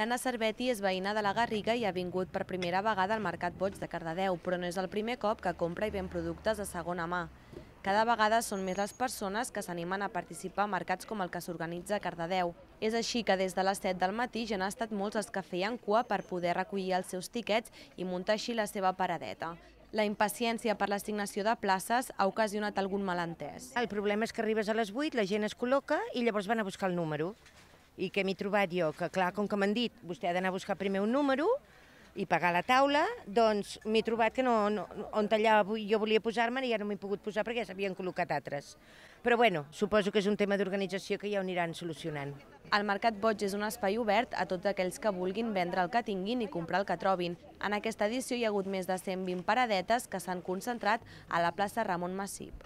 L'Anna Cerveti és veïna de la Garriga i ha vingut per primera vegada al Mercat Boig de Cardedeu, però no és el primer cop que compra i ven productes de segona mà. Cada vegada són més les persones que s'animen a participar a mercats com el que s'organitza a Cardedeu. És així que des de les 7 del matí ja han estat molts els que feien cua per poder recollir els seus tiquets i muntar així la seva paradeta. La impaciència per l'assignació de places ha ocasionat algun malentès. El problema és que arribes a les 8, la gent es col·loca i llavors van a buscar el número. I què m'he trobat jo? Que clar, com que m'han dit, vostè ha d'anar a buscar primer un número i pagar la taula, doncs m'he trobat que no, no, on allà jo volia posar-me i ja no m'he pogut posar perquè ja s'havien col·locat altres. Però bueno, suposo que és un tema d'organització que ja ho aniran solucionant. El Mercat Boig és un espai obert a tots aquells que vulguin vendre el que tinguin i comprar el que trobin. En aquesta edició hi ha hagut més de 120 paradetes que s'han concentrat a la plaça Ramon Massip.